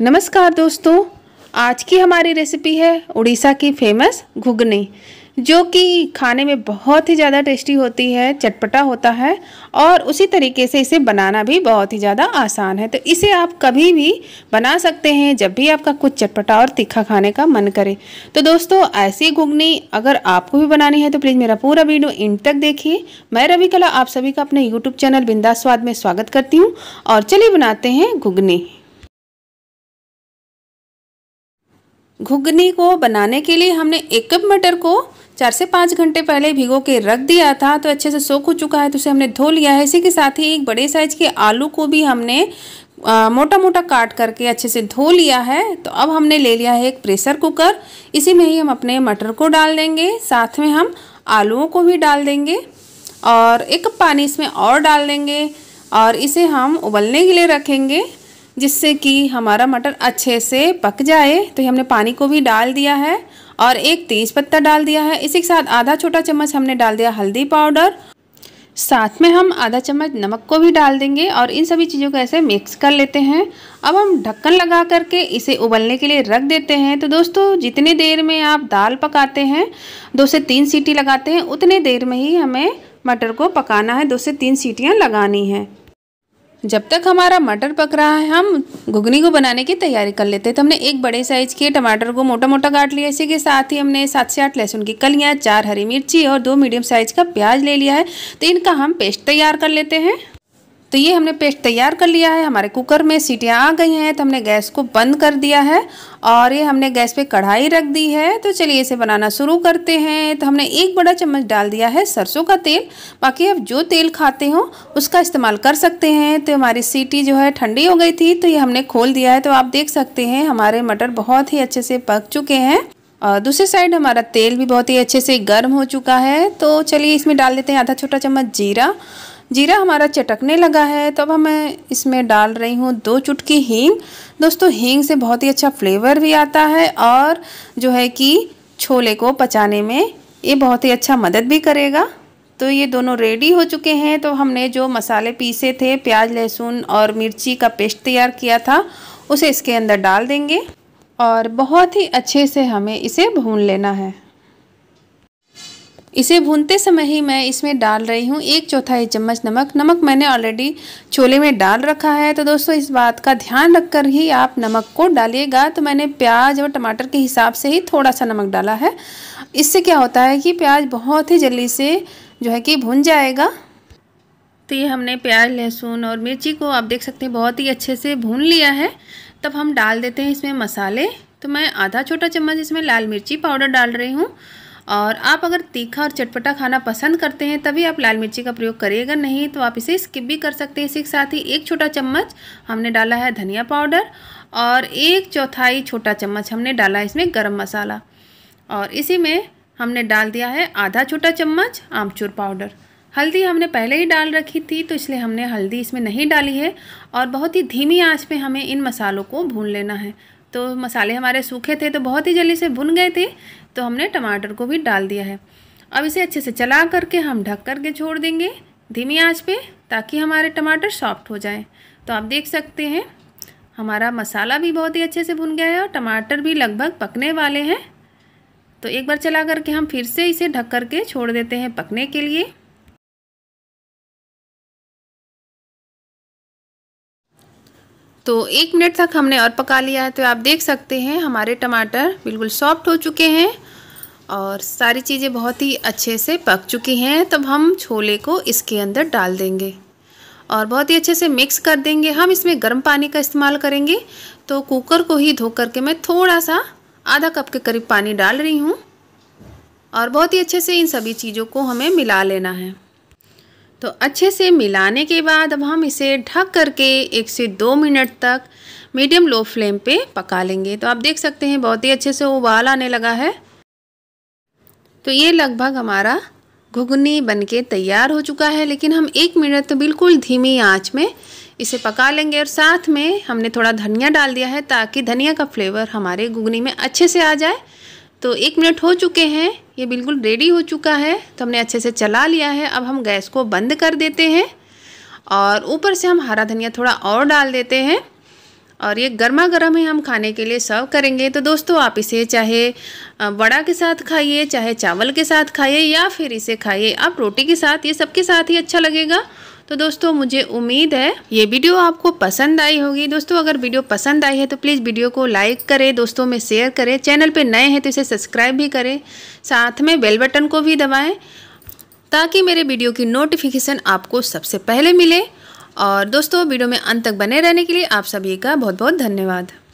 नमस्कार दोस्तों आज की हमारी रेसिपी है उड़ीसा की फेमस घुगनी जो कि खाने में बहुत ही ज़्यादा टेस्टी होती है चटपटा होता है और उसी तरीके से इसे बनाना भी बहुत ही ज़्यादा आसान है तो इसे आप कभी भी बना सकते हैं जब भी आपका कुछ चटपटा और तीखा खाने का मन करे तो दोस्तों ऐसी घुगनी अगर आपको भी बनानी है तो प्लीज़ मेरा पूरा वीडियो इंड तक देखिए मैं रवि कला आप सभी का अपने यूट्यूब चैनल बिंदास स्वाद में स्वागत करती हूँ और चलिए बनाते हैं घुगनी घुगनी को बनाने के लिए हमने एक कप मटर को चार से पाँच घंटे पहले भिगो के रख दिया था तो अच्छे से सोख हो चुका है तो उसे हमने धो लिया है इसी के साथ ही एक बड़े साइज के आलू को भी हमने आ, मोटा मोटा काट करके अच्छे से धो लिया है तो अब हमने ले लिया है एक प्रेशर कुकर इसी में ही हम अपने मटर को डाल देंगे साथ में हम आलूओं को भी डाल देंगे और एक कप पानी इसमें और डाल देंगे और इसे हम उबलने के लिए रखेंगे जिससे कि हमारा मटर अच्छे से पक जाए तो हमने पानी को भी डाल दिया है और एक तेज पत्ता डाल दिया है इसी के साथ आधा छोटा चम्मच हमने डाल दिया हल्दी पाउडर साथ में हम आधा चम्मच नमक को भी डाल देंगे और इन सभी चीज़ों को ऐसे मिक्स कर लेते हैं अब हम ढक्कन लगा करके इसे उबलने के लिए रख देते हैं तो दोस्तों जितने देर में आप दाल पकाते हैं दो से तीन सीटी लगाते हैं उतने देर में ही हमें मटर को पकाना है दो से तीन सीटियाँ लगानी हैं जब तक हमारा मटर पक रहा है हम घुगनी को बनाने की तैयारी कर लेते हैं तो हमने एक बड़े साइज के टमाटर को मोटा मोटा काट लिया इसी के साथ ही हमने सात से आठ लहसुन की कलियाँ चार हरी मिर्ची और दो मीडियम साइज का प्याज ले लिया है तो इनका हम पेस्ट तैयार कर लेते हैं तो ये हमने पेस्ट तैयार कर लिया है हमारे कुकर में सीटियाँ आ गई हैं तो हमने गैस को बंद कर दिया है और ये हमने गैस पे कढ़ाई रख दी है तो चलिए इसे बनाना शुरू करते हैं तो हमने एक बड़ा चम्मच डाल दिया है सरसों का तेल बाकी आप जो तेल खाते हो उसका इस्तेमाल कर सकते हैं तो हमारी सीटी जो है ठंडी हो गई थी तो ये हमने खोल दिया है तो आप देख सकते हैं हमारे मटर बहुत ही अच्छे से पक चुके हैं और दूसरी साइड हमारा तेल भी बहुत ही अच्छे से गर्म हो चुका है तो चलिए इसमें डाल देते हैं आधा छोटा चम्मच जीरा जीरा हमारा चटकने लगा है तो अब मैं इसमें डाल रही हूँ दो चुटकी हींग दोस्तों हींग से बहुत ही अच्छा फ्लेवर भी आता है और जो है कि छोले को पचाने में ये बहुत ही अच्छा मदद भी करेगा तो ये दोनों रेडी हो चुके हैं तो हमने जो मसाले पीसे थे प्याज लहसुन और मिर्ची का पेस्ट तैयार किया था उसे इसके अंदर डाल देंगे और बहुत ही अच्छे से हमें इसे भून लेना है इसे भूनते समय ही मैं इसमें डाल रही हूँ एक चौथाई चम्मच नमक नमक मैंने ऑलरेडी छोले में डाल रखा है तो दोस्तों इस बात का ध्यान रखकर ही आप नमक को डालिएगा तो मैंने प्याज और टमाटर के हिसाब से ही थोड़ा सा नमक डाला है इससे क्या होता है कि प्याज बहुत ही जल्दी से जो है कि भुन जाएगा तो ये हमने प्याज लहसुन और मिर्ची को आप देख सकते हैं बहुत ही अच्छे से भून लिया है तब हम डाल देते हैं इसमें मसाले तो मैं आधा छोटा चम्मच इसमें लाल मिर्ची पाउडर डाल रही हूँ और आप अगर तीखा और चटपटा खाना पसंद करते हैं तभी आप लाल मिर्ची का प्रयोग करिएगा नहीं तो आप इसे स्किप भी कर सकते हैं इसी के साथ ही एक छोटा चम्मच हमने डाला है धनिया पाउडर और एक चौथाई छोटा चम्मच हमने डाला है इसमें गर्म मसाला और इसी में हमने डाल दिया है आधा छोटा चम्मच आमचूर पाउडर हल्दी हमने पहले ही डाल रखी थी तो इसलिए हमने हल्दी इसमें नहीं डाली है और बहुत ही धीमी आंच पे हमें इन मसालों को भून लेना है तो मसाले हमारे सूखे थे तो बहुत ही जल्दी से भुन गए थे तो हमने टमाटर को भी डाल दिया है अब इसे अच्छे से चला करके हम ढक करके छोड़ देंगे धीमी आंच पे ताकि हमारे टमाटर सॉफ्ट हो जाए तो आप देख सकते हैं हमारा मसाला भी बहुत ही अच्छे से भुन गया है और टमाटर भी लगभग पकने वाले हैं तो एक बार चला करके हम फिर से इसे ढक करके छोड़ देते हैं पकने के लिए तो एक मिनट तक हमने और पका लिया है तो आप देख सकते हैं हमारे टमाटर बिल्कुल सॉफ्ट हो चुके हैं और सारी चीज़ें बहुत ही अच्छे से पक चुकी हैं तब हम छोले को इसके अंदर डाल देंगे और बहुत ही अच्छे से मिक्स कर देंगे हम इसमें गर्म पानी का इस्तेमाल करेंगे तो कुकर को ही धो करके मैं थोड़ा सा आधा कप के करीब पानी डाल रही हूँ और बहुत ही अच्छे से इन सभी चीज़ों को हमें मिला लेना है तो अच्छे से मिलाने के बाद अब हम इसे ढक करके एक से दो मिनट तक मीडियम लो फ्लेम पे पका लेंगे तो आप देख सकते हैं बहुत ही अच्छे से उबाल आने लगा है तो ये लगभग हमारा घुगनी बनके तैयार हो चुका है लेकिन हम एक मिनट तो बिल्कुल धीमी आंच में इसे पका लेंगे और साथ में हमने थोड़ा धनिया डाल दिया है ताकि धनिया का फ्लेवर हमारे घुगनी में अच्छे से आ जाए तो एक मिनट हो चुके हैं ये बिल्कुल रेडी हो चुका है तो हमने अच्छे से चला लिया है अब हम गैस को बंद कर देते हैं और ऊपर से हम हरा धनिया थोड़ा और डाल देते हैं और ये गर्मा गर्म ही हम खाने के लिए सर्व करेंगे तो दोस्तों आप इसे चाहे वड़ा के साथ खाइए चाहे चावल के साथ खाइए या फिर इसे खाइए आप रोटी के साथ ये सबके साथ ही अच्छा लगेगा तो दोस्तों मुझे उम्मीद है ये वीडियो आपको पसंद आई होगी दोस्तों अगर वीडियो पसंद आई है तो प्लीज़ वीडियो को लाइक करें दोस्तों में शेयर करें चैनल पर नए हैं तो इसे सब्सक्राइब भी करें साथ में बेल बटन को भी दबाएँ ताकि मेरे वीडियो की नोटिफिकेशन आपको सबसे पहले मिले और दोस्तों वीडियो में अंत तक बने रहने के लिए आप सभी का बहुत बहुत धन्यवाद